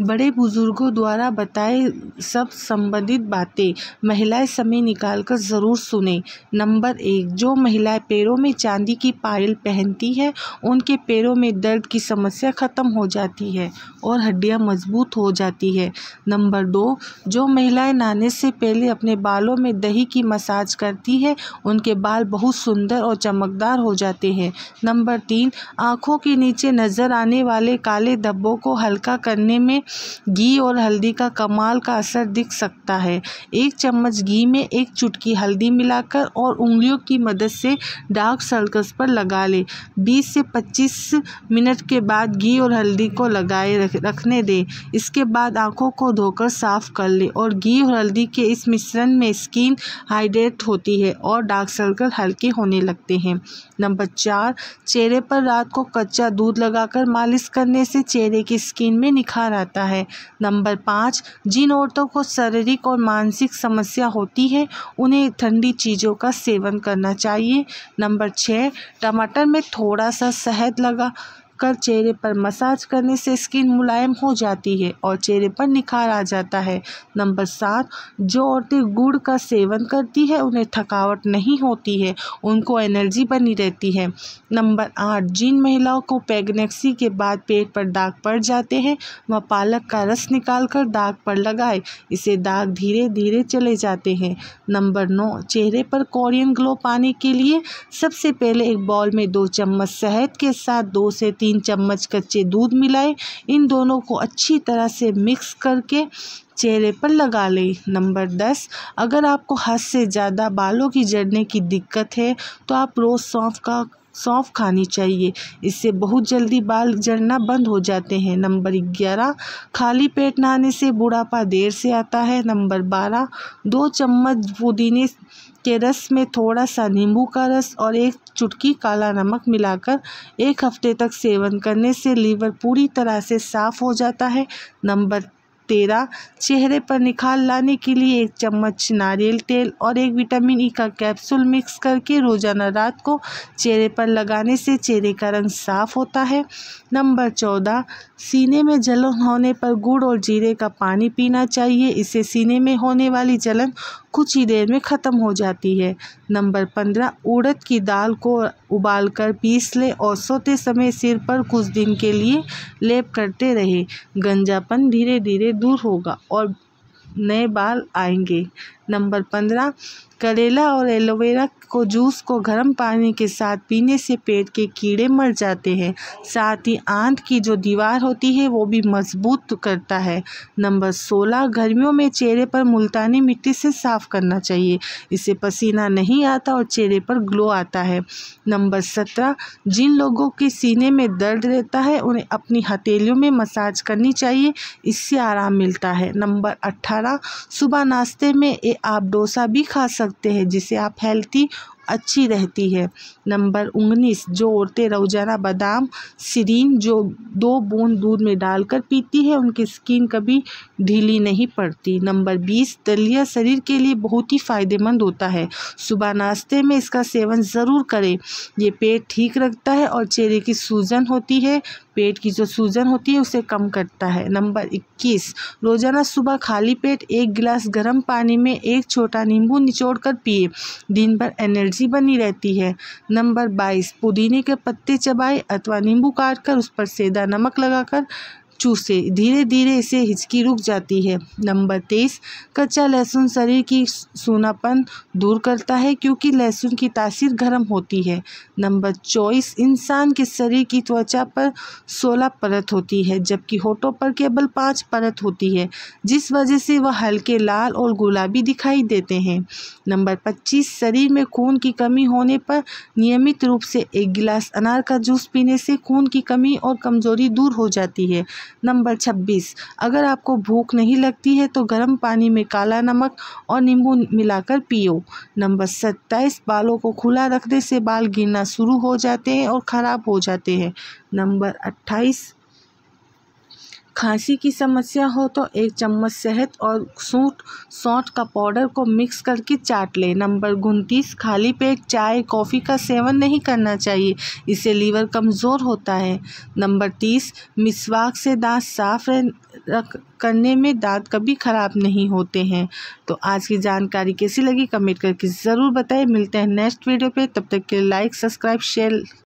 बड़े बुज़ुर्गों द्वारा बताए सब संबंधित बातें महिलाएं समय निकाल कर ज़रूर सुने नंबर एक जो महिलाएं पैरों में चांदी की पायल पहनती हैं उनके पैरों में दर्द की समस्या ख़त्म हो जाती है और हड्डियाँ मज़बूत हो जाती है नंबर दो जो महिलाएं नहाने से पहले अपने बालों में दही की मसाज करती है उनके बाल बहुत सुंदर और चमकदार हो जाते हैं नंबर तीन आँखों के नीचे नज़र आने वाले काले धब्बों को हल्का करने में घी और हल्दी का कमाल का असर दिख सकता है एक चम्मच घी में एक चुटकी हल्दी मिलाकर और उंगलियों की मदद से डार्क सर्कल्स पर लगा लें बीस से पच्चीस मिनट के बाद घी और हल्दी को लगाए रख, रखने दें इसके बाद आँखों को धोकर साफ कर लें और घी और हल्दी के इस मिश्रण में स्किन हाइड्रेट होती है और डार्क सर्कल हल्के होने लगते हैं नंबर चार चेहरे पर रात को कच्चा दूध लगाकर मालिश करने से चेहरे की स्किन में निखार आता जाता है नंबर पाँच जिन औरतों को शारीरिक और मानसिक समस्या होती है उन्हें ठंडी चीज़ों का सेवन करना चाहिए नंबर छः टमाटर में थोड़ा सा शहद लगा कर चेहरे पर मसाज करने से स्किन मुलायम हो जाती है और चेहरे पर निखार आ जाता है नंबर सात जो औरतें गुड़ का सेवन करती है उन्हें थकावट नहीं होती है उनको एनर्जी बनी रहती है नंबर आठ जिन महिलाओं को प्रेगनेंसी के बाद पेट पर दाग पड़ जाते हैं वह पालक का रस निकाल कर दाग पर लगाए इसे दाग धीरे धीरे चले जाते हैं नंबर नौ चेहरे पर कोरियन ग्लो पाने के लिए सबसे पहले एक बॉल में दो चम्मच शहद के साथ दो से तीन तीन चम्मच कच्चे दूध मिलाएं इन दोनों को अच्छी तरह से मिक्स करके चेहरे पर लगा लें नंबर दस अगर आपको हद से ज़्यादा बालों की जड़ने की दिक्कत है तो आप रोज़ सौंफ का सौंफ खानी चाहिए इससे बहुत जल्दी बाल झड़ना बंद हो जाते हैं नंबर ग्यारह खाली पेट नहाने से बुढ़ापा देर से आता है नंबर बारह दो चम्मच पुदीने के रस में थोड़ा सा नींबू का रस और एक चुटकी काला नमक मिलाकर एक हफ्ते तक सेवन करने से लीवर पूरी तरह से साफ़ हो जाता है नंबर तेरह चेहरे पर निखार लाने के लिए एक चम्मच नारियल तेल और एक विटामिन ई e का कैप्सूल मिक्स करके रोज़ाना रात को चेहरे पर लगाने से चेहरे का रंग साफ होता है नंबर चौदह सीने में जलन होने पर गुड़ और जीरे का पानी पीना चाहिए इससे सीने में होने वाली जलन कुछ ही देर में ख़त्म हो जाती है नंबर पंद्रह उड़द की दाल को उबाल कर पीस लें और सोते समय सिर पर कुछ दिन के लिए लेप करते रहें गंजापन धीरे धीरे दूर होगा और नए बाल आएंगे नंबर पंद्रह करेला और एलोवेरा को जूस को गर्म पानी के साथ पीने से पेट के कीड़े मर जाते हैं साथ ही आंत की जो दीवार होती है वो भी मजबूत करता है नंबर सोलह गर्मियों में चेहरे पर मुल्तानी मिट्टी से साफ करना चाहिए इससे पसीना नहीं आता और चेहरे पर ग्लो आता है नंबर सत्रह जिन लोगों के सीने में दर्द रहता है उन्हें अपनी हथेलियों में मसाज करनी चाहिए इससे आराम मिलता है नंबर अट्ठारह सुबह नाश्ते में आप डोसा भी खा सकते हैं जिससे आप हेल्थी अच्छी रहती है नंबर उन्नीस जो औरतें रोजाना बादाम सरीन जो दो बूंद दूध में डालकर पीती है उनकी स्किन कभी ढीली नहीं पड़ती नंबर बीस दलिया शरीर के लिए बहुत ही फायदेमंद होता है सुबह नाश्ते में इसका सेवन ज़रूर करें ये पेट ठीक रखता है और चेहरे की सूजन होती है पेट की जो सूजन होती है उसे कम करता है नंबर 21 रोज़ाना सुबह खाली पेट एक गिलास गर्म पानी में एक छोटा नींबू निचोड़ कर पिए दिन भर एनर्जी बनी रहती है नंबर 22 पुदीने के पत्ते चबाए अथवा नींबू काट कर उस पर सेदा नमक लगाकर चूसे धीरे धीरे इसे हिचकी रुक जाती है नंबर तेईस कच्चा लहसुन शरीर की सोनापन दूर करता है क्योंकि लहसुन की तासीर गर्म होती है नंबर चौबीस इंसान के शरीर की त्वचा पर सोलह परत होती है जबकि होठों पर केवल पाँच परत होती है जिस वजह से वह हल्के लाल और गुलाबी दिखाई देते हैं नंबर पच्चीस शरीर में खून की कमी होने पर नियमित रूप से एक गिलास अनार का जूस पीने से खून की कमी और कमजोरी दूर हो जाती है नंबर 26 अगर आपको भूख नहीं लगती है तो गर्म पानी में काला नमक और नींबू मिलाकर पियो नंबर 27 बालों को खुला रखने से बाल गिरना शुरू हो जाते हैं और ख़राब हो जाते हैं नंबर 28 खांसी की समस्या हो तो एक चम्मच शहद और सूट सौठ का पाउडर को मिक्स करके चाट लें नंबर उनतीस खाली पेट चाय कॉफ़ी का सेवन नहीं करना चाहिए इससे लीवर कमज़ोर होता है नंबर तीस मिसवाक से दांत साफ रख करने में दांत कभी ख़राब नहीं होते हैं तो आज की जानकारी कैसी लगी कमेंट करके ज़रूर बताएं मिलते हैं नेक्स्ट वीडियो पे तब तक के लाइक सब्सक्राइब शेयर